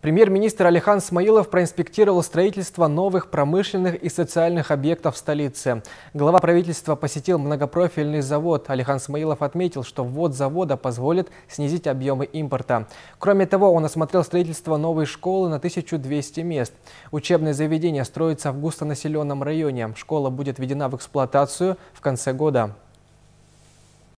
Премьер-министр Алихан Смаилов проинспектировал строительство новых промышленных и социальных объектов столице. Глава правительства посетил многопрофильный завод. Алихан Смаилов отметил, что ввод завода позволит снизить объемы импорта. Кроме того, он осмотрел строительство новой школы на 1200 мест. Учебное заведение строится в густонаселенном районе. Школа будет введена в эксплуатацию в конце года.